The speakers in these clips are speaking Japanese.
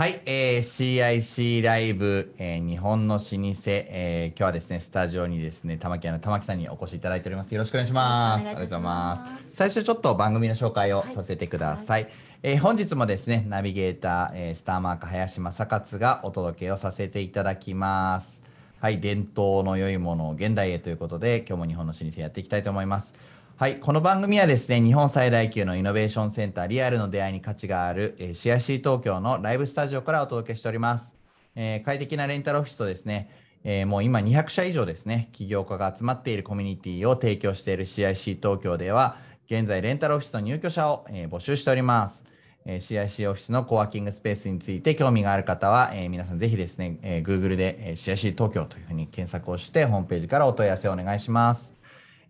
はい、えー、CIC ライブ、えー、日本の老舗、えー、今日はですね、スタジオにですね、玉木の玉木さんにお越しいただいております。よろしくお願いします。ますありがとうございます。最初ちょっと番組の紹介をさせてください。はい、えー、本日もですね、ナビゲーター、えー、スターマーク林正勝がお届けをさせていただきます。はい、伝統の良いものを現代へということで、今日も日本の老舗やっていきたいと思います。はい、この番組はですね、日本最大級のイノベーションセンター、リアルの出会いに価値がある、えー、CIC 東京のライブスタジオからお届けしております。えー、快適なレンタルオフィスとですね、えー、もう今200社以上ですね、起業家が集まっているコミュニティを提供している CIC 東京では、現在レンタルオフィスの入居者を、えー、募集しております。え CIC オフィスのコワーキングスペースについて興味がある方は、え皆さんぜひですね、え Google で、え CIC 東京というふうに検索をして、ホームページからお問い合わせをお願いします。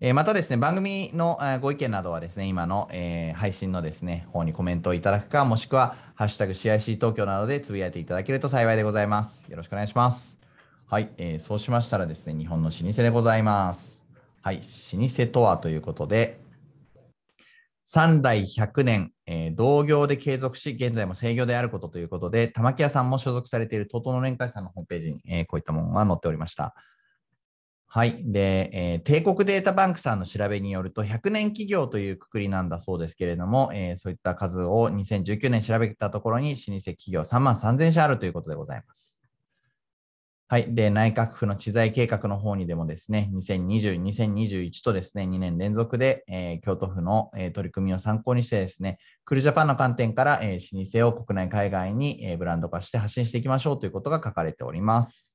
えー、またですね、番組のご意見などはですね、今の、えー、配信のですね、方にコメントをいただくか、もしくは、ハッシュタグ CIC 東京などでつぶやいていただけると幸いでございます。よろしくお願いします。はい、えー、そうしましたらですね、日本の老舗でございます。はい、老舗とはということで、3代100年、えー、同業で継続し、現在も制御であることということで、玉木屋さんも所属されている東東の連会さんのホームページに、えー、こういったものが載っておりました。はい。で、えー、帝国データバンクさんの調べによると、100年企業というくくりなんだそうですけれども、えー、そういった数を2019年調べたところに、老舗企業3万3000社あるということでございます。はい。で、内閣府の知財計画の方にでもですね、2020、2021とですね、2年連続で、えー、京都府の、え取り組みを参考にしてですね、クルジャパンの観点から、え老舗を国内海外に、えブランド化して発信していきましょうということが書かれております。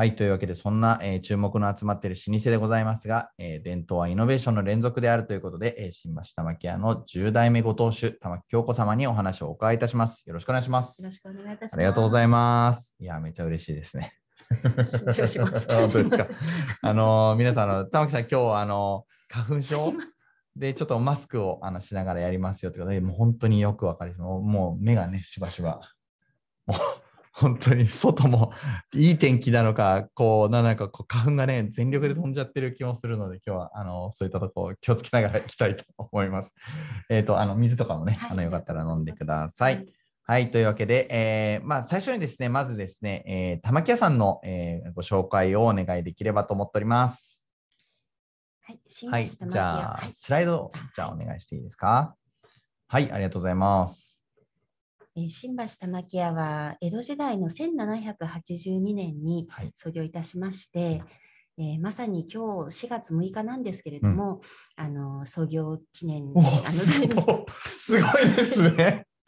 はい、というわけで、そんな、えー、注目の集まっている老舗でございますが、えー、伝統はイノベーションの連続であるということで、えー、新橋玉木屋の10代目ご当主、玉木京子様にお話をお伺いいたします。よろしくお願いします。よろしくお願いいたします。ありがとうございます。いや、めちゃ嬉しいですね。緊張します。すあのー、皆さん、玉木さん、今日あのー、花粉症で、ちょっとマスクをあのしながらやりますよってことで、もう本当によくわかります。もう目がね、しばしば。もう本当に外もいい天気なのか、こう、なんかこう花粉がね、全力で飛んじゃってる気もするので、今日はあのそういったとこ気をつけながら行きたいと思います。えっ、ー、と、あの水とかもね、はい、あのよかったら飲んでください。はい、はい、というわけで、えー、まあ、最初にですね、まずですね、えー、玉木屋さんの、えー、ご紹介をお願いできればと思っております。はい、はい、じゃあ、スライド、じゃあお願いしていいですか。はい、ありがとうございます。え新橋玉木屋は江戸時代の1782年に創業いたしまして、はい、えー、まさに今日4月6日なんですけれども、うん、あの創業記念あのすごいですね。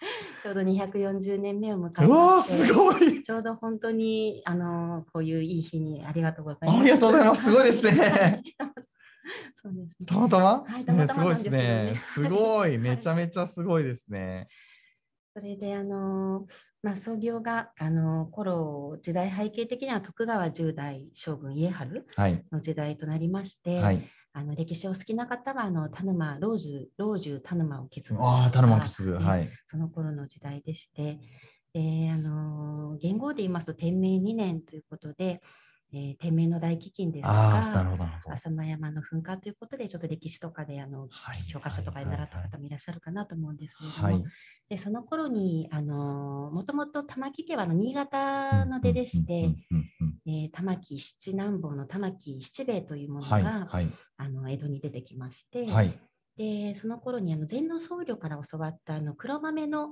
ちょうど240年目を迎えましちょうど本当にあのこういういい日にありがとうございます。ありがとうございます。すごいですね。そうですね。たまたま、はい、たまたま、ね、すですね。すごい、めちゃめちゃすごいですね。それであの、まあ、創業があの頃時代背景的には徳川10代将軍家治の時代となりまして、はい、あの歴史を好きな方はあの田沼老中老中田沼を築くあ田沼を築く、はい、その頃の時代でしてであの元号で言いますと天明2年ということでえー、天明の大飢饉ですとか浅間山の噴火ということでちょっと歴史とかであの、はい、教科書とかで習った方もいらっしゃるかなと思うんですけれども、はい、でその頃にあのもともと玉城家はの新潟の出でして、え玉城七南坊の玉城七兵衛というものが、はい、あの江戸に出てきまして、でその頃にあの禅の僧侶から教わったあの黒豆の、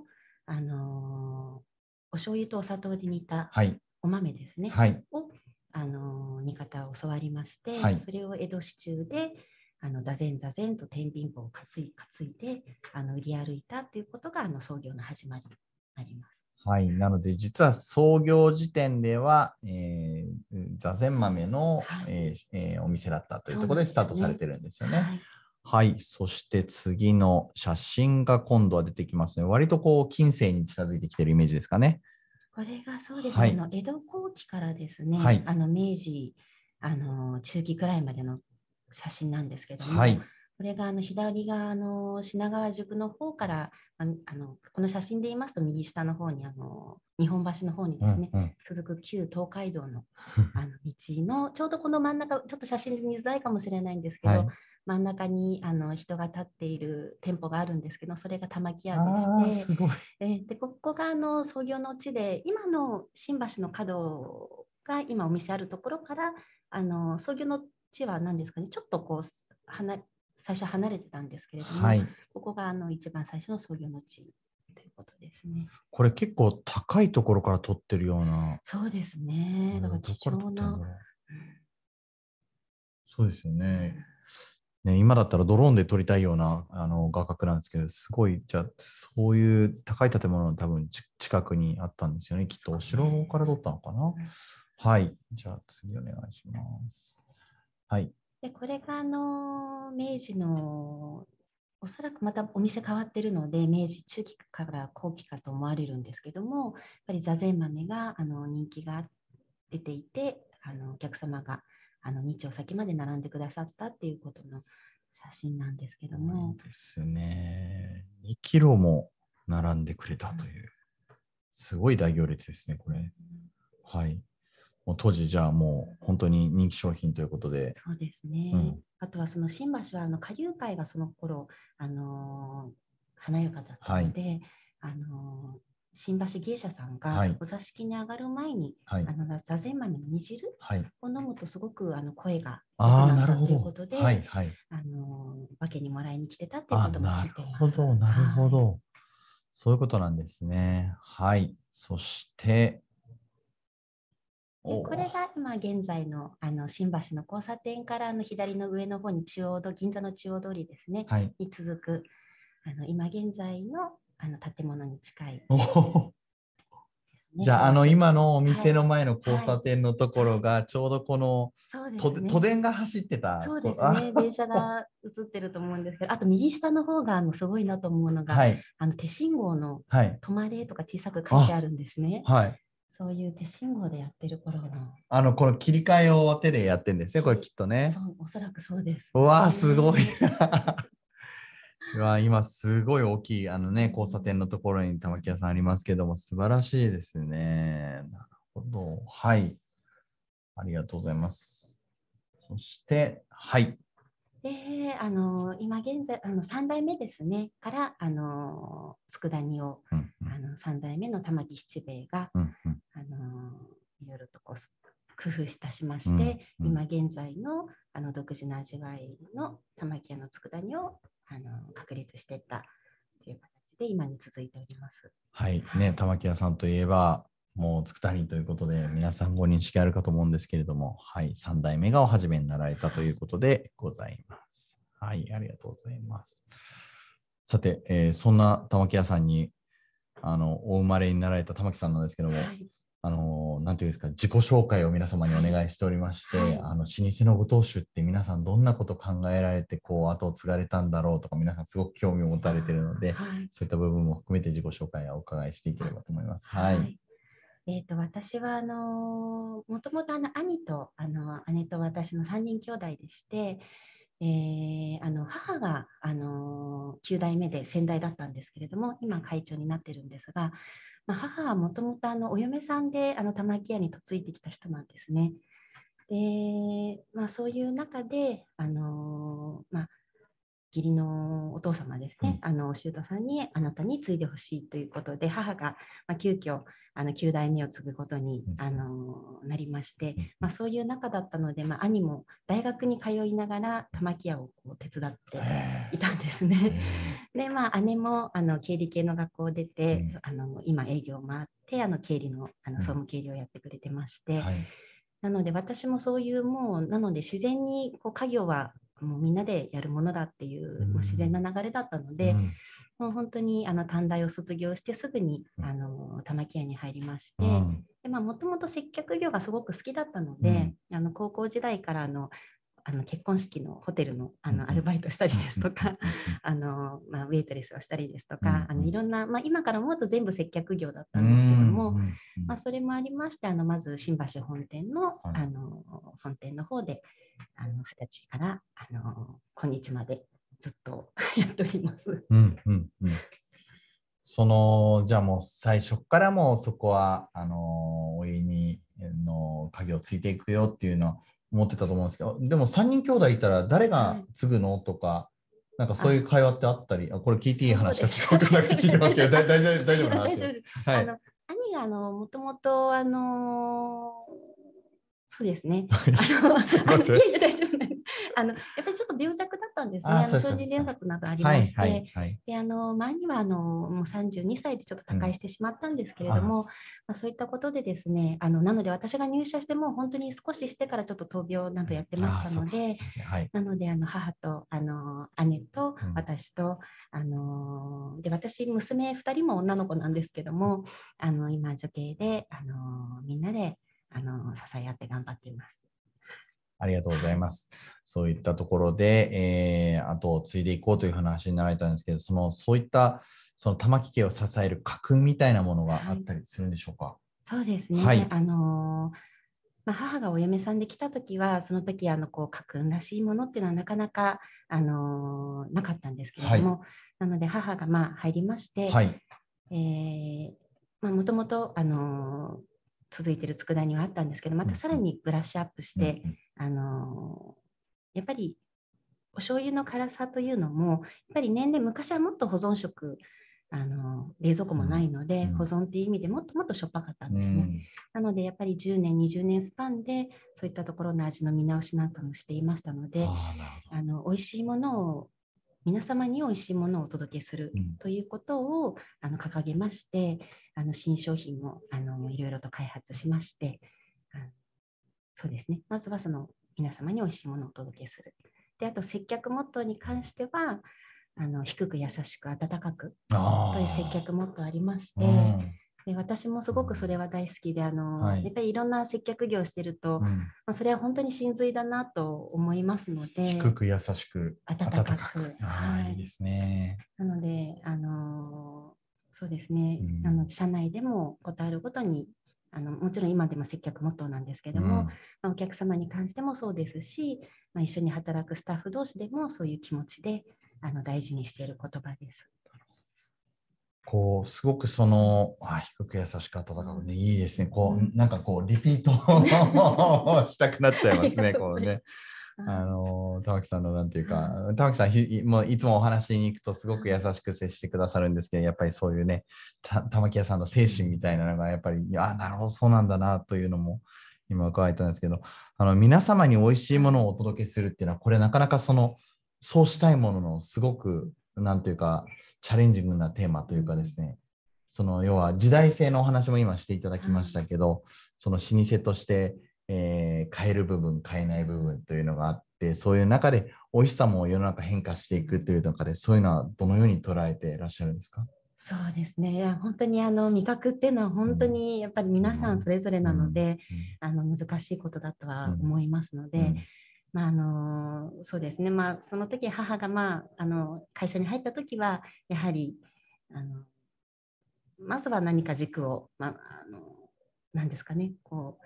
あのー、お醤油とお砂糖で煮たお豆ですね、をあの煮方を教わりまして、はい、それを江戸市中であの座禅座禅と天秤棒を担い担いであの売り歩いたということがあの創業の始まりになります。はい、なので実は創業時点では、えー、座禅豆の、はい、えー、えー、お店だったというところでスタートされてるんですよね。はい、そして次の写真が今度は出てきますね。割とこう近世に近づいてきてるイメージですかね。これがそうですね、はい、あの江戸後期からですね、はい、あの明治あの中期くらいまでの写真なんですけども、はい、これがあの左側の品川宿の方からあのこの写真で言いますと右下の方にあの日本橋の方にですね、うんうん、続く旧東海道の あの道のちょうどこの真ん中ちょっと写真で見づらいかもしれないんですけど、真ん中にあの人が立っている店舗があるんですけどそれが玉木屋でしてえでここがあの創業の地で今の新橋の角が今お店あるところからあの創業の地は何ですかねちょっとこう最初離れてたんですけれども、はい、ここがあの一番最初の創業の地ということですね。これ結構高いところから取ってるような。そうですね。だから貴重な。そうですよね。ね、今だったらドローンで撮りたいようなあの画角なんですけど、すごい、じゃあ、そういう高い建物の多分近くにあったんですよね。きっとお城から撮ったのかな。はい。じゃあ、次お願いします。はい。でこれがあの明治のおそらくまたお店変わってるので明治中期から後期かと思われるんですけどもやっぱり座禅豆があの人気が出ていてあのお客様があの2丁先まで並んでくださったっていうことの写真なんですけども。そうですね。2キロも並んでくれたという、すごい大行列ですね、これ。はい。もう当時、じゃあもう本当に人気商品ということで。そうですね。うん、あとはその新橋はあの下流会がその頃あのー、華やかだったので、はい、あのー新橋芸者さんがお座敷に上がる前に、はい、あの座禅豆の煮汁を飲むとすごくあの声が良くなったということで、はいはい、あのわけにもらいに来てたっていうことも聞いてます。なるほど、なるほど、はい、そういうことなんですね。はい。そして、でこれが今現在のあの新橋の交差点からの左の上の方に中央銀座の中央通りですね、はい、に続くあの今現在のあの建物に近い、じゃああの今のお店の前の交差点のところがちょうどこの、はいね、都電が走ってたそうですね電車が映ってると思うんですけどあと右下の方があのすごいなと思うのが、はい、あの手信号の「止まれ」とか小さく書いてあるんですね。はいそういう手信号でやってる頃の。あの、この切り替えを手でやってるんですね、これきっとね。そう、おそらくそうです。うわあ、すごい。わ今すごい大きいあの、ね、交差点のところに玉木屋さんありますけども素晴らしいですね。なるほど。はい。ありがとうございます。そしてはい。であの今現在あの3代目ですねからあの佃煮を、うんうん、あの3代目の玉木七兵衛が、うんうん、あのいろいろとこう工夫したしまして、うんうん、今現在のあの独自の味わいの玉木屋の佃煮をあの確立していったという形で今に続いております。はい、ね、玉木屋さんといえばもう筑谷ということで皆さんご認識あるかと思うんですけれども、はい、3代目がお始めになられたということでございます。はい、ありがとうございます。さて、えー、そんな玉木屋さんにあのお生まれになられた玉木さんなんですけども、はい、あの、なんていうんですか、自己紹介を皆様にお願いしておりまして、はい、あの、老舗のご当主って皆さんどんなこと考えられて、こう、後を継がれたんだろうとか、皆さんすごく興味を持たれているので、はい、そういった部分も含めて自己紹介をお伺いしていければと思います。はい。はい、えーと、私はあのもともと兄とあの姉と私の3人兄弟でして、えー、あの母があの9代目で先代だったんですけれども今会長になってるんですがまあ、母はもともとあのお嫁さんであの玉置屋に嫁いできた人なんですね。で、まあ、そういう中で、あのまあ、義理のお父様ですね、あの修太さんにあなたに継いでほしいということで母が、まあ、急遽あの9代目を継ぐことに、あのなりまして、まあ、そういう中だったので、まあ、兄も大学に通いながら玉木屋をこう手伝っていたんですね。で、まあ、姉もあの経理系の学校を出て、あの今営業を回ってあの経理のあの総務経理をやってくれてまして。はいなので私もそういうもうなので自然にこう家業はもうみんなでやるものだっていう、もう自然な流れだったので、うん、もう本当にあの短大を卒業してすぐに、あの玉木屋に入りまして、もともと接客業がすごく好きだったので、うん、あの高校時代からのあの結婚式のホテルのあのアルバイトしたりですとか、あのまあ、ウェイトレスをしたりですとか、あのいろんな、まあ、今から思うと全部接客業だったんですけども、まあ、それもありましてあのまず新橋本店のあの本店の方であの20歳からあの今日までずっと やっております。うんうんうん、そのじゃあもう最初からもうそこはあのお家にの鍵をついていくよっていうのは思ってたと思うんですけどでも三人兄弟いたら誰が継ぐの、とか。なんかそういう会話ってあったり、あこれ聞いていい話か聞こえなくて聞いてますけど、大丈夫大丈夫な話はい、あの兄があのもともとあのー、そうですね。あのいや いや大丈夫なんであのやっぱりちょっと病弱だったんですね。あの障子などありまして、はいはいはい、であの前にはあのもう32歳でちょっと他界してしまったんですけれども、うん、まあ、そういったことでですね、あのなので私が入社しても本当に少ししてからちょっと闘病などやってましたので、ではい、なのであの母とあの姉と私と、うん、あので私娘2人も女の子なんですけども、あの今女系であのみんなであの支え合って頑張っています。ありがとうございます。そういったところで、えー、後を継いでいこうという話になられたんですけど、そのそういったその玉木家を支える家訓みたいなものがあったりするんでしょうか。はい、そうですね。はい、あのーまあ、母がお嫁さんで来た時はその時あのこう家訓らしいものっていうのはなかなか、あのー、なかったんですけれども、はい、なので母がまあ入りまして、はい、えー、まあ、もともと、あの続いてる佃煮はあったんですけどまたさらにブラッシュアップして、うんうんあのやっぱりお醤油の辛さというのもやっぱり年齢昔はもっと保存食あの冷蔵庫もないので、うん、保存っていう意味でもっともっとしょっぱかったんですね、うん、なのでやっぱり10年20年スパンでそういったところの味の見直しなんかもしていましたのであの美味しいものを皆様に美味しいものをお届けするということを、うん、あの掲げましてあの新商品もあのいろいろと開発しましてそうですね。まずはその皆様に美味しいものをお届けする。で、あと接客モットーに関しては、あの低く優しく温かくという接客モットーありまして、うん、で私もすごくそれは大好きで、あの、はい、やっぱりいろんな接客業をしてると、うん、まあ、それは本当に真髄だなと思いますので、低く優しく温かく。はい、いいですね。なので、あのそうですね、うん、あの社内でもことあるごとにあのもちろん今でも接客モットーなんですけども、うん、まあ、お客様に関してもそうですし、まあ、一緒に働くスタッフ同士でもそういう気持ちであの大事にしている言葉です。こうすごくそのあ低く優しく温かくねいいですねこう、うん、なんかこうリピート したくなっちゃいますね こうねあの玉木さんのなんていうか玉木さんひもういつもお話しに行くとすごく優しく接してくださるんですけどやっぱりそういうね玉木屋さんの精神みたいなのがやっぱりあなるほどそうなんだなというのも今伺えたんですけどあの皆様に美味しいものをお届けするっていうのはこれなかなかそのそうしたいもののすごくなんていうかチャレンジングなテーマというかですねその要は時代性のお話も今していただきましたけど、その老舗としてえー、変える部分変えない部分というのがあってそういう中で美味しさも世の中変化していくという中でそういうのはどのように捉えていらっしゃるんですかそうですねいや本当にあの味覚っていうのは本当にやっぱり皆さんそれぞれなので、あの難しいことだとは思いますので。まあ、あのそうですね、まあ、その時母が、まあ、あの会社に入った時はやはりあのまずは何か軸を、まあ、あの何ですかねこう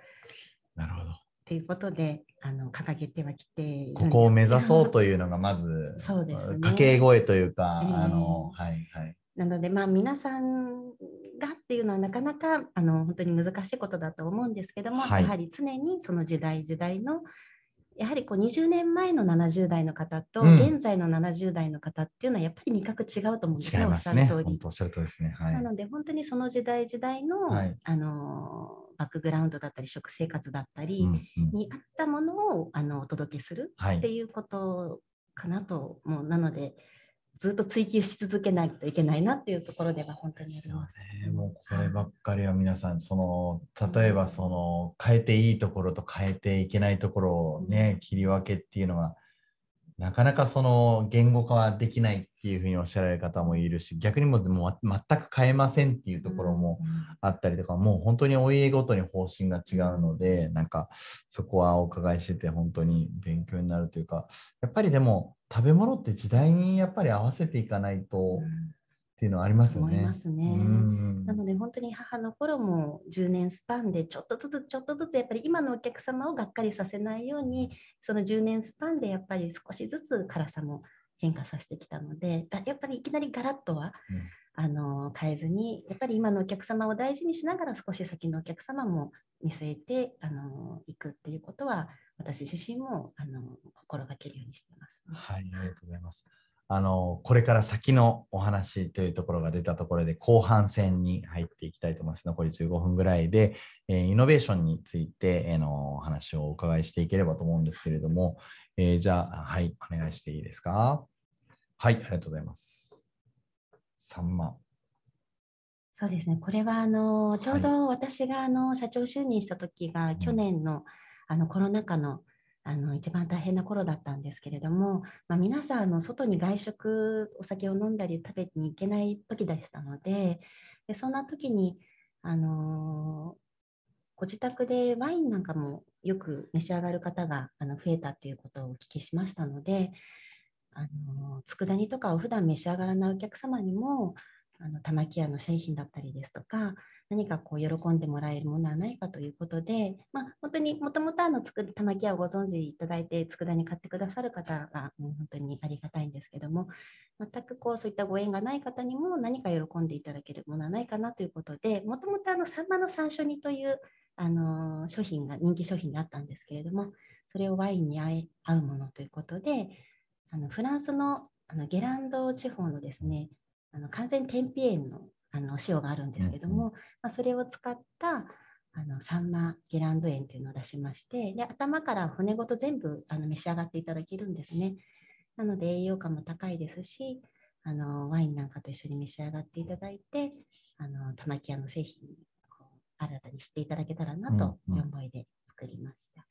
なるほど。っていうことであの掲げてはきてここを目指そうというのがまずそうです、ね、掛け声というか、えー、あのはいはい。なのでまあ皆さんがっていうのはなかなかあの本当に難しいことだと思うんですけども、はい、やはり常にその時代時代のやはりこう20年前の70代の方と現在の70代の方っていうのはやっぱり味覚違うと思うんですね、うん、おっしゃる通り。おっしゃる通りですね。はい、なので本当にその時代時代の、はい、あのバックグラウンドだったり食生活だったりに合ったものをあのお届けするっていうことかなと、はい、うなのでずっと追求し続けないといけないなっていうところでは本当にあります。すね、もうこればっかりは皆さんその例えばその変えていいところと変えていけないところをね、切り分けっていうのはなかなかその言語化はできないっていうふうにおっしゃられる方もいるし逆にもう全く変えませんっていうところもあったりとか、もう本当にお家ごとに方針が違うのでなんかそこはお伺いしてて本当に勉強になるというかやっぱりでも食べ物って時代にやっぱり合わせていかないと、っていうのはありますよね。ねなので本当に母の頃も10年スパンでちょっとずつちょっとずつやっぱり今のお客様をがっかりさせないようにその10年スパンでやっぱり少しずつ辛さも変化させてきたのでやっぱりいきなりガラッとは、うん、あの変えずにやっぱり今のお客様を大事にしながら少し先のお客様も見据えてあのいくっていうことは私自身もあの心がけるようにしてます、はい、ありがとうございます。あのこれから先のお話というところが出たところで後半戦に入っていきたいと思います残り15分ぐらいで、えー、イノベーションについて、えー、のお話をお伺いしていければと思うんですけれども、えー、じゃあはいお願いしていいですかはいありがとうございますさんまそうですねこれはあのちょうど私があの社長就任した時が去年のあのコロナ禍のあの一番大変な頃だったんですけれども、まあ、皆さんあの外に外食お酒を飲んだり食べに行けない時でしたのででそんな時に、あのご自宅でワインなんかもよく召し上がる方があの増えたっていうことをお聞きしましたので、あの佃煮とかを普段召し上がらないお客様にもあの玉ケ屋の製品だったりですとか何かこう喜んでもらえるものはないかということで、まあ、本当にもともとあの玉ケ屋をご存知いただいて佃煮買ってくださる方が、うん、本当にありがたいんですけども全くこうそういったご縁がない方にも何か喜んでいただけるものはないかなということでもともとあのサンマの山椒煮というあの商品が人気商品があったんですけれどもそれをワインに合うものということであのフランスのあのゲランド地方のですねあの完全天日塩のあのお塩があるんですけども、うん、まあ、それを使ったあのサンマゲランド塩というのを出しましてで頭から骨ごと全部あの召し上がっていただけるんですねなので栄養価も高いですしあのワインなんかと一緒に召し上がっていただいてあの玉木屋の製品に新たにしていただけたらなという思いで作りました、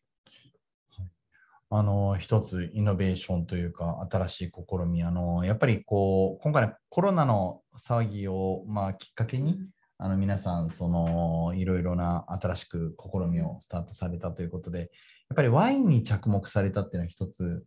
あの一つイノベーションというか新しい試みあのやっぱりこう今回のコロナの騒ぎを、まあ、きっかけにあの皆さんそのいろいろな新しく試みをスタートされたということでやっぱりワインに着目されたっていうのは一つ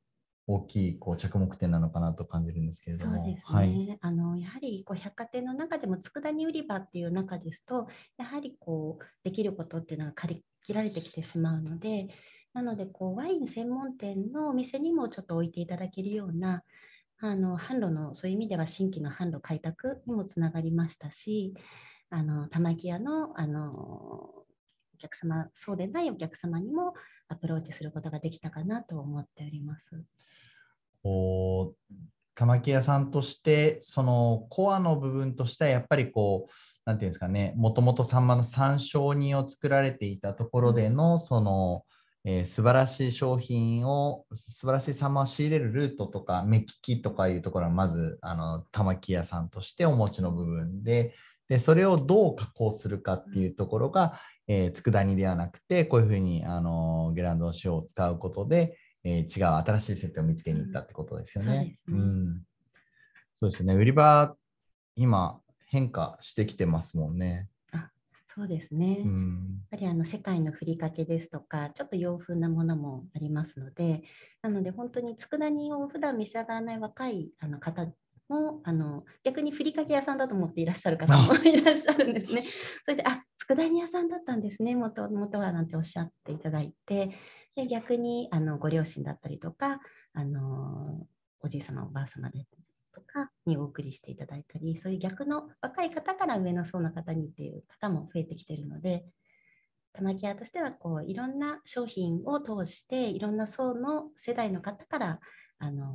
大きいこう着目点なのかなと感じるんですけれども。そうですね。はい、あのやはりこう百貨店の中でも佃煮売り場っていう中ですと、やはりこうできることっていうのは借り切られてきてしまうので、なのでこうワイン専門店のお店にもちょっと置いていただけるようなあの販路のそういう意味では新規の販路開拓にもつながりましたしあの玉木屋のあのお客様そうでないお客様にもアプローチすることができたかなと思っております。お玉木屋さんとしてそのコアの部分としてはやっぱりこう何て言うんですかねもともとさんまの参照人を作られていたところでのその、えー、素晴らしい商品を素晴らしいマを仕入れるルートとか目利きとかいうところはまずあの玉木屋さんとしてお持ちの部分ででそれをどう加工するかっていうところが、えー、佃煮ではなくてこういうふうにあのゲランドの塩を使うことで、えー、違う新しい設定を見つけに行ったってことですよね。ねうん、そうですね売り場今変化してきてますもんね。そうですね、うん、やっぱりあの世界のふりかけですとかちょっと洋風なものもありますのでなので本当に佃煮を普段召し上がらない若いあの方もあの逆にふりかけ屋さんだと思っていらっしゃる方も いらっしゃるんですね。それであ佃煮屋さんだったんですねもともとはなんておっしゃっていただいてで逆にあのご両親だったりとかあのおじい様おばあ様でにお送りしていただいたりそういう逆の若い方から上の層の方にっていう方も増えてきているので玉木屋としてはこういろんな商品を通していろんな層の世代の方からあのー、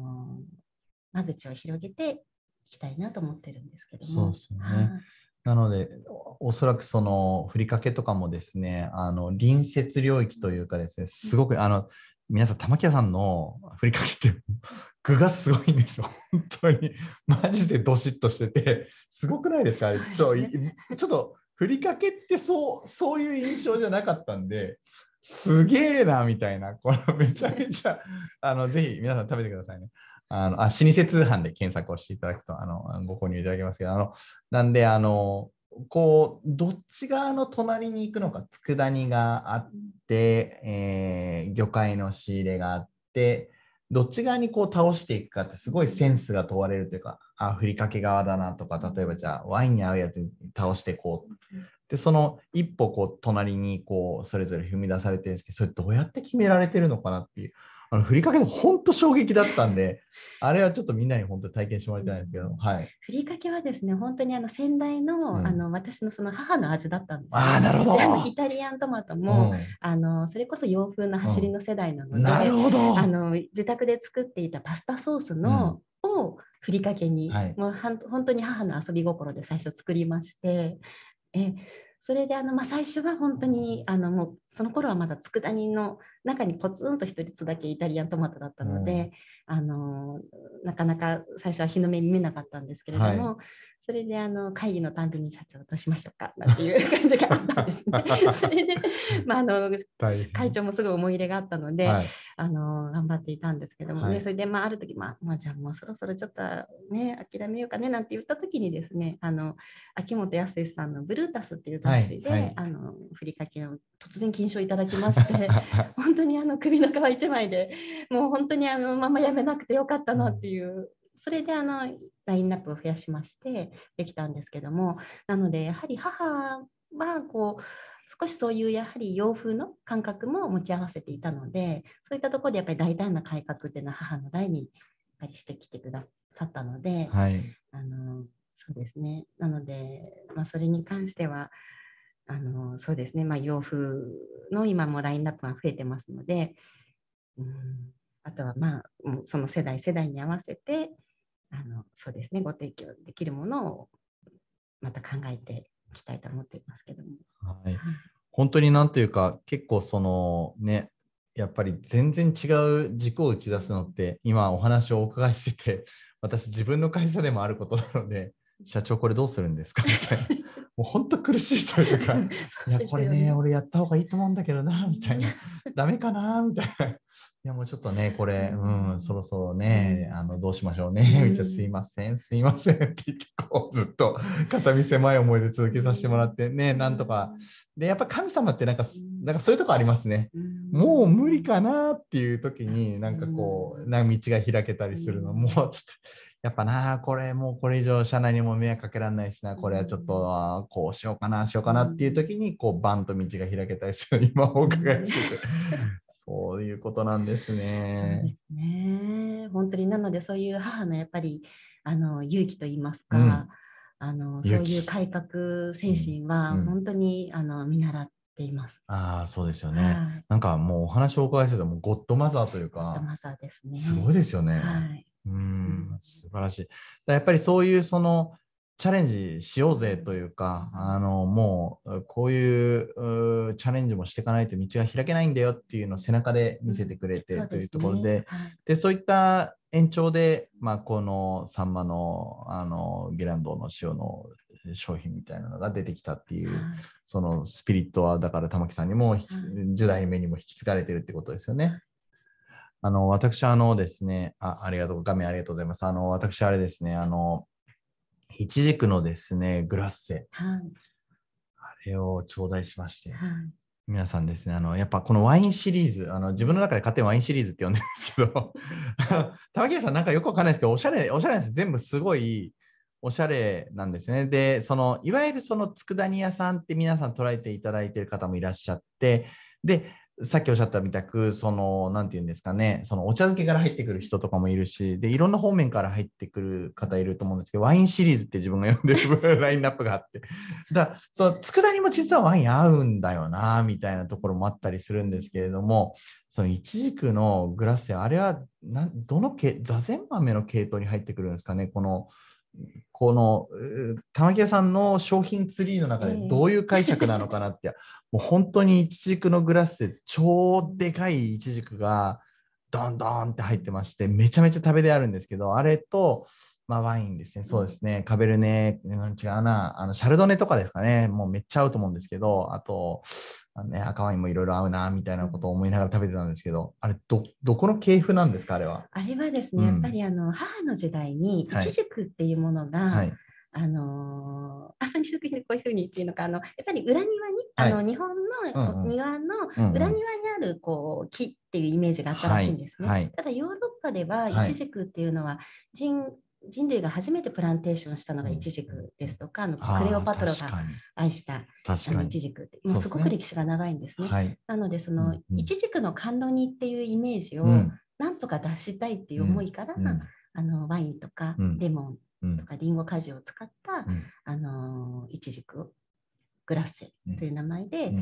間口を広げていきたいなと思ってるんですけども。そうですね、なのでおそらくそのふりかけとかもですねあの隣接領域というかですねすごくあの皆さん玉木屋さんのふりかけって具がすごいんですよ、本当に。マジでどしっとしてて、すごくないですか、ちょちょっとふりかけってそうそういう印象じゃなかったんで、すげえなみたいな、この めちゃめちゃ、あのぜひ皆さん食べてくださいね。あのあ老舗通販で検索をしていただくとあのご購入いただけますけど、あのなんであの、こうどっち側の隣に行くのか、佃煮があって、えー、魚介の仕入れがあって、どっち側にこう倒していくかってすごいセンスが問われるというか、あ、ふりかけ側だなとか、例えばじゃあワインに合うやつに倒していこう。で、その一歩こう隣にこうそれぞれ踏み出されてるんですけど、それどうやって決められてるのかなっていう。あのふりかけも本当衝撃だったんで、あれはちょっとみんなに本当体験してもらいたいんですけど、はい、ふりかけはですね、本当にあの先代のうん、あの私のその母の味だったんです、あなるほどイタリアントマトも、うん、あのそれこそ洋風の走りの世代なので、うん、なるほどあの自宅で作っていたパスタソースの、をふりかけに、はい、もうはん本当に母の遊び心で最初作りまして。えそれであの、まあ、最初は本当にあのもうその頃はまだ佃煮の中にポツンと一つだけイタリアントマトだったので、うん、あのなかなか最初は日の目見えなかったんですけれども、はい、それであの会議のたんびに社長どうしましょうかなんていう感じがあったんですね。それで、まあ、あの会長もすごい思い入れがあったので、はい、あの頑張っていたんですけどもね、はい、それで、まあ、ある時、まあ、まあ、じゃあもうそろそろちょっとね諦めようかねなんて言った時にですねあの秋元康さんの「ブルータス」っていう雑誌で、はい、あのふりかけの突然金賞いただきまして 本当にあの首の皮一枚でもう本当にあのままやめなくてよかったなっていうそれであのラインナップを増やしましてできたんですけどもなのでやはり母はこう少しそういうやはり洋風の感覚も持ち合わせていたのでそういったところでやっぱり大胆な改革っていうのは母の代にやっぱりしてきてくださったので、はい、あのそうですねなので、まあ、それに関してはあのそうですね、まあ、洋風の今もラインナップが増えてますので、うん、あとはまあその世代世代に合わせてあのそうですねご提供できるものをまた考えていきたいと思っていますけども。はい、本当になんというか結構そのねやっぱり全然違う軸を打ち出すのって今お話をお伺いしてて私自分の会社でもあることなので社長これどうするんですか みたいなもう本当苦しいというか いやこれね俺やった方がいいと思うんだけどなみたいな ダメかなみたいないやもうちょっとねこれうんそろそろねあのどうしましょうねみたいなすいませんすいませんって言ってこうずっと片身狭い思いで続けさせてもらってねなんとかでやっぱ神様ってなんかなんかそういうとこありますねもう無理かなっていう時になんかこうな道が開けたりするのもうちょっとやっぱな、これもうこれ以上社内にも迷惑かけられないしな、これはちょっとこうしようかな、しようかなっていう時に、こうバンと道が開けたりする、今お伺いしてて。そういうことなんですね。そうですね。本当になのでそういう母のやっぱりあの勇気と言いますか、うん、あのそういう改革精神は本当に、うん、あの見習っています。あそうですよね、はい、なんかもうお話をお伺いしててもゴッドマザーというか。ゴッドマザーですね。すごいですよね。はいうん素晴らしい。やっぱりそういうそのチャレンジしようぜというか、あのもうこういうチャレンジもしていかないと道が開けないんだよっていうのを背中で見せてくれてというところで、うね、で、そういった延長で、まあ、このサンマのあのゲランドの塩の商品みたいなのが出てきたっていう、そのスピリットはだから玉木さんにも、10代目にも引き継がれてるってことですよね。あの、私、あのですね、あありがとう、画面ありがとうございます。あの、私、あれですね、あの、いちじくのですね、グラッセ、はい、あれを頂戴しまして、はい、皆さんですね、あの、やっぱこのワインシリーズ、あの自分の中で勝手にワインシリーズって呼んでるんですけど、玉木さん、なんかよくわかんないですけど、おしゃれ、おしゃれなんです。全部すごい、おしゃれなんですね。で、そのいわゆるその佃煮屋さんって皆さん捉えていただいている方もいらっしゃって、で、さっきおっしゃったみたく、その、なんていうんですかね、そのお茶漬けから入ってくる人とかもいるし、で、いろんな方面から入ってくる方いると思うんですけど、ワインシリーズって自分が読んでる ラインナップがあって、だその佃煮も実はワイン合うんだよな、みたいなところもあったりするんですけれども、そのイチジクのグラッセ、あれはなどのけ座禅豆の系統に入ってくるんですかね、この。この玉木屋さんの商品ツリーの中でどういう解釈なのかなって、えー、もう本当にいちじくのグラスで超でかいいちじくがどんどんって入ってましてめちゃめちゃ食べであるんですけどあれと、まあ、ワインですねそうですね、うん、カベルネ、違うなあのシャルドネとかですかねもうめっちゃ合うと思うんですけどあとあのね、赤ワインもいろいろ合うなみたいなことを思いながら食べてたんですけどあれどどこの系譜なんですかあれはあれはですね、うん、やっぱりあの母の時代にいちじくっていうものが、はい、あのー、あん食品でこういうふうにっていうのかあのやっぱり裏庭に、はい、あの日本の庭の裏庭にあるこう木っていうイメージがあったらしいんですね、はい、ただヨーロッパではイチジクっていうのは人、人類が初めてプランテーションしたのがイチジクですとか、あのクレオパトラが愛したあのイチジクもうすごく歴史が長いんですね。すねなのでその、イチジクの甘露煮っていうイメージをなんとか出したいっていう思いから、うん、あのワインとかレモンとかりんご果汁を使った、あのイチジクグラッセという名前で、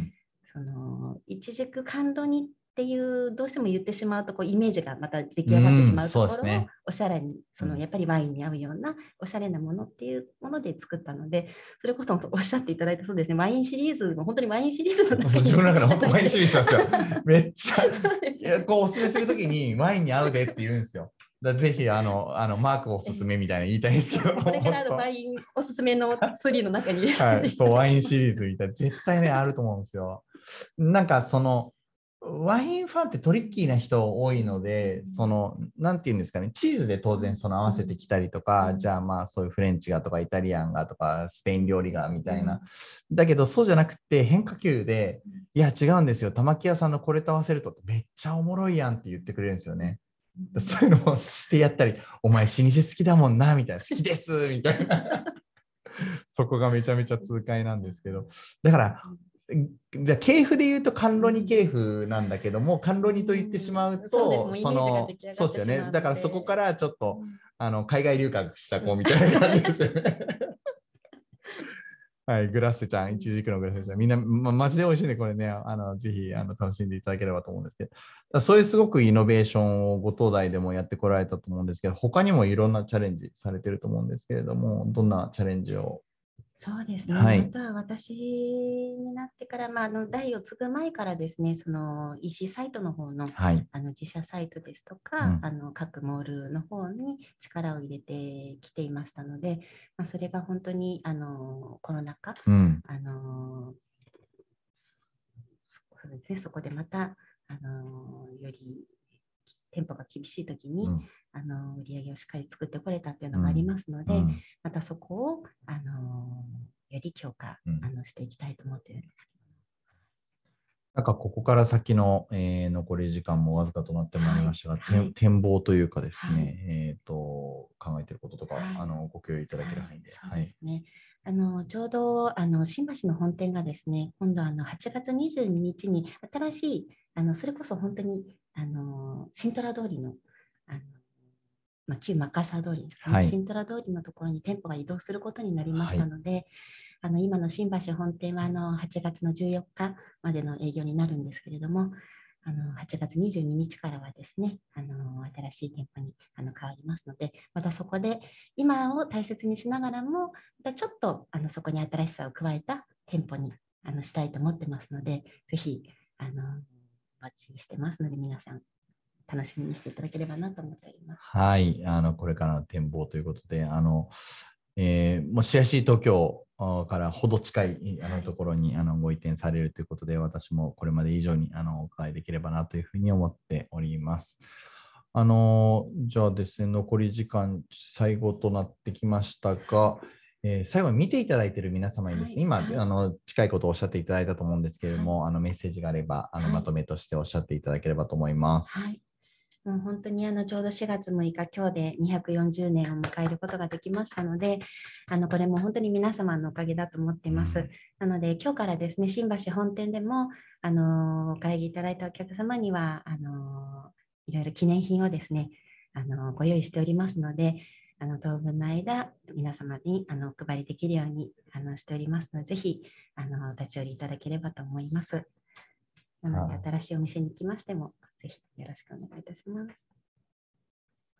そのイチジク甘露煮っていうどうしても言ってしまうとこうイメージがまた出来上がってしまうところを、ね、おしゃれにそのやっぱりワインに合うようなおしゃれなものっていうもので作ったのでそれこそおっしゃっていただいたそうですねワインシリーズ本当にワインシリーズの中自分の中で本当ワインシリーズなんですよ めっちゃいこうおすすめするときにワインに合うでって言うんですよだぜひあのあのマークおすすめみたいな言いたいですけど、これからのワインおすすめのツリーの中にはい、そうワインシリーズみたい絶対ねあると思うんですよ。なんかそのワインファンってトリッキーな人多いので、その、なて言うんですかね、チーズで当然その合わせてきたりとか、じゃあまあそういうフレンチがとかイタリアンがとかスペイン料理がみたいな。だけどそうじゃなくて変化球で、いや違うんですよ、玉木屋さんのこれと合わせるとめっちゃおもろいやんって言ってくれるんですよね。そういうのをしてやったり、お前老舗好きだもんな、みたいな、好きですみたいな。そこがめちゃめちゃ痛快なんですけど、だからじゃ系譜で言うと甘露煮系譜なんだけども甘露煮と言ってしまうと、うん、そのそうですよねだからそこからちょっと、うん、あの海外留学した子みたいな感じですよね。はい、グラッセちゃん、いちじくのグラッセちゃん、みんな、ま、マジで美味しいん、ね、で、これね、あのぜひあの楽しんでいただければと思うんですけど、そういうすごくイノベーションをご東大でもやってこられたと思うんですけど、他にもいろんなチャレンジされてると思うんですけれども、どんなチャレンジをそうですね、はい、あとは私になってから、まあ、あの台を継ぐ前からですねその EC サイトの方のはい、あの自社サイトですとか、うん、あの各モールの方に力を入れてきていましたので、まあ、それが本当にあのコロナ禍、うん、あのそね、そこでまたあのより店舗が厳しい時に、うん、あの売り上げをしっかり作ってこれたっていうのがありますので、うん、またそこをあのより強化、あのしていきたいと思ってるんですなんかここから先の、えー、残り時間もわずかとなってまいりましたが、はい、展望というかですね、はい、えーと、考えていることとか、はい、あのご共有いただける範囲で。はい、ね、あのちょうどあの新橋の本店がですね今度あの8月22日に新しいあのそれこそ本当にあの新虎通りのあの、まあ、旧マカサ通り、はい、新虎通りのところに店舗が移動することになりましたので、はい、あの今の新橋本店はあの8月の14日までの営業になるんですけれども、あの8月22日からはですね、あの新しい店舗にあの変わりますので、またそこで今を大切にしながらも、またちょっとあのそこに新しさを加えた店舗にあのしたいと思ってますので、ぜひあの待ちしてますので、皆さん楽しみにしていただければなと思っております。はい、あのこれからの展望ということで、あのえー、もしやしい東京からほど近いあのところに、はい、あのご移転されるということで、私もこれまで以上にあのお伺いできればなというふうに思っております。あのじゃあですね、残り時間、最後となってきましたが、えー、最後に見ていただいている皆様にですね、はい、今、あの近いことをおっしゃっていただいたと思うんですけれども、はい、あのメッセージがあればあのまとめとしておっしゃっていただければと思います。はいもう本当にあのちょうど4月6日、今日で240年を迎えることができましたので、あのこれも本当に皆様のおかげだと思ってます。なので、今日からですね、新橋本店でも、あのお帰りいただいたお客様には、あのいろいろ記念品をですね、あのご用意しておりますので、あの当分の間皆様にあのお配りできるようにあのしておりますので、ぜひあの立ち寄りいただければと思います。なので、新しいお店に来ましても、ぜひよろしくお願いいたします。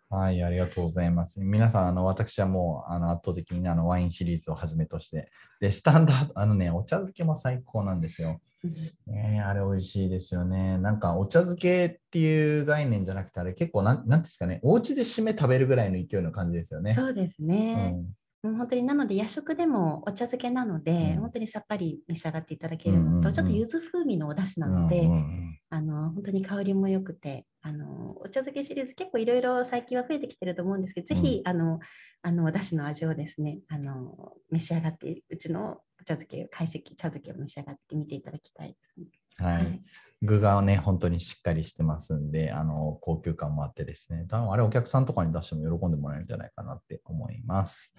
はい、ありがとうございます。皆さん、あの私はもうあの圧倒的にあのワインシリーズをはじめとして、で、スタンダード、あのね、お茶漬けも最高なんですよ。ね、あれ美味しいですよね。なんかお茶漬けっていう概念じゃなくて、あれ結構なん、なんですかね、お家で締め食べるぐらいの勢いの感じですよね。そうですね。うんもう本当になので夜食でもお茶漬けなので、うん、本当にさっぱり召し上がっていただけるのと、うんうんちょっと柚子風味のお出汁なので、うんうん、あの本当に香りも良くてあのお茶漬けシリーズ結構いろいろ最近は増えてきてると思うんですけど、うん、ぜひあのあのお出汁の味をですねあの召し上がってうちの茶漬け、懐石茶漬けを召し上がってみていただきたいですね。はい。はい、具がね、本当にしっかりしてますんで、あの高級感もあってですね、多分あれお客さんとかに出しても喜んでもらえるんじゃないかなって思います。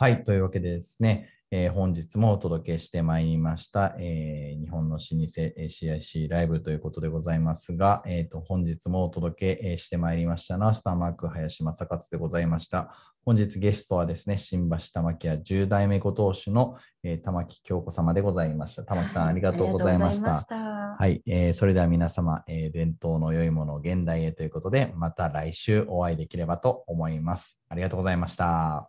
はい、というわけでですね、えー、本日もお届けしてまいりました、えー、日本の老舗 CIC ライブということでございますが、えーと、本日もお届けしてまいりましたのは、スターマーク林正勝でございました。本日ゲストはですね、新橋玉木屋10代目ご当主の、えー、玉木京子様でございました。玉木さん、ありがとうございました。はい、えー、それでは皆様、えー、伝統の良いものを現代へということで、また来週お会いできればと思います。ありがとうございました。